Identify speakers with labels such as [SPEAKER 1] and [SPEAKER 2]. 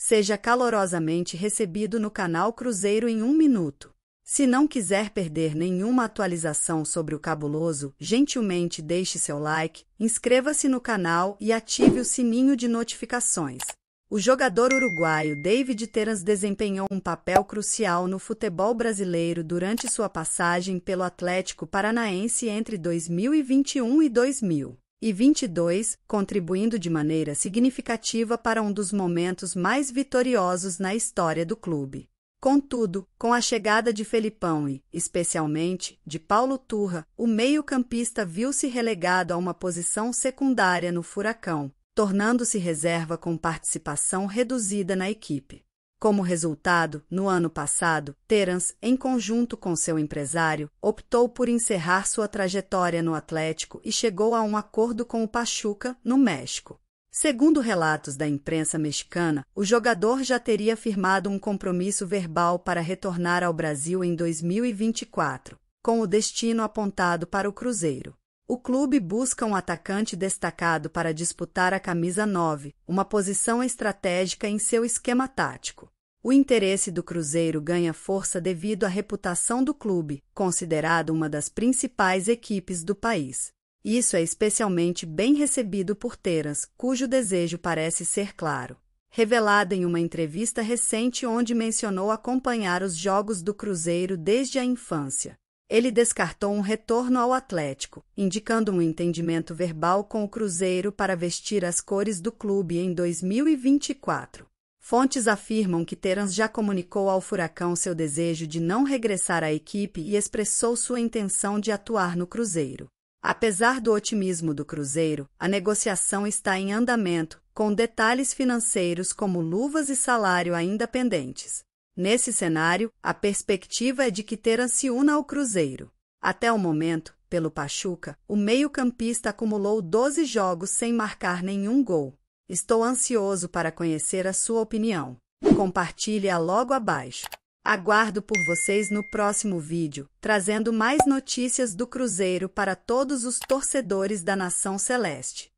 [SPEAKER 1] seja calorosamente recebido no canal Cruzeiro em um minuto. Se não quiser perder nenhuma atualização sobre o cabuloso, gentilmente deixe seu like, inscreva-se no canal e ative o sininho de notificações. O jogador uruguaio David Terans desempenhou um papel crucial no futebol brasileiro durante sua passagem pelo Atlético Paranaense entre 2021 e 2000 e 22, contribuindo de maneira significativa para um dos momentos mais vitoriosos na história do clube. Contudo, com a chegada de Felipão e, especialmente, de Paulo Turra, o meio-campista viu-se relegado a uma posição secundária no Furacão, tornando-se reserva com participação reduzida na equipe. Como resultado, no ano passado, Terence, em conjunto com seu empresário, optou por encerrar sua trajetória no Atlético e chegou a um acordo com o Pachuca, no México. Segundo relatos da imprensa mexicana, o jogador já teria firmado um compromisso verbal para retornar ao Brasil em 2024, com o destino apontado para o Cruzeiro. O clube busca um atacante destacado para disputar a camisa 9, uma posição estratégica em seu esquema tático. O interesse do Cruzeiro ganha força devido à reputação do clube, considerado uma das principais equipes do país. Isso é especialmente bem recebido por Teras, cujo desejo parece ser claro. Revelado em uma entrevista recente onde mencionou acompanhar os jogos do Cruzeiro desde a infância. Ele descartou um retorno ao Atlético, indicando um entendimento verbal com o Cruzeiro para vestir as cores do clube em 2024. Fontes afirmam que Terans já comunicou ao Furacão seu desejo de não regressar à equipe e expressou sua intenção de atuar no Cruzeiro. Apesar do otimismo do Cruzeiro, a negociação está em andamento, com detalhes financeiros como luvas e salário ainda pendentes. Nesse cenário, a perspectiva é de que Teran se una ao Cruzeiro. Até o momento, pelo Pachuca, o meio-campista acumulou 12 jogos sem marcar nenhum gol. Estou ansioso para conhecer a sua opinião. Compartilhe-a logo abaixo. Aguardo por vocês no próximo vídeo, trazendo mais notícias do Cruzeiro para todos os torcedores da Nação Celeste.